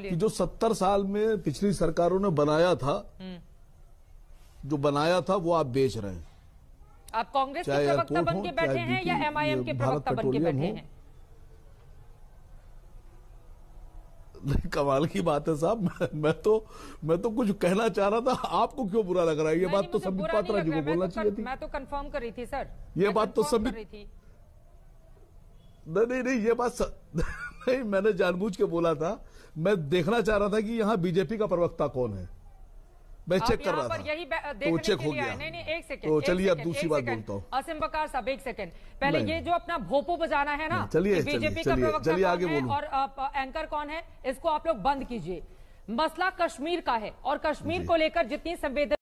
कि जो सत्तर साल में पिछली सरकारों ने बनाया था हम्म। जो बनाया था वो आप बेच रहे हैं आप कांग्रेस के प्रवक्ता बन के बैठे हैं या एमआईएम के प्रवक्ता बन के बैठे हैं कमाल की बात है साहब मैं, मैं तो मैं तो कुछ कहना चाह रहा था आपको क्यों बुरा लग रहा है ये बात तो संबित पात्रा जी को बोलना तो चाहिए थी मैं तो कंफर्म कर रही थी सर ये बात तो संबित नहीं नहीं ये बात भाई मैंने जानबूझ के बोला था मैं देखना चाह रहा था कि यहाँ बीजेपी का प्रवक्ता कौन है मैं चेक कर रहा था यही तो चेक हो गया नहीं नहीं एक सेकंड तो चलिए अब दूसरी बात बोलता हूँ असिम बकार साहब एक सेकंड पहले ये जो अपना भोपो बजाना है ना चलिए बीजेपी का चलिए आगे बोलो और एंकर कौन है इसको आप लोग बंद कीजिए मसला कश्मीर का है और कश्मीर को लेकर जितनी संवेदना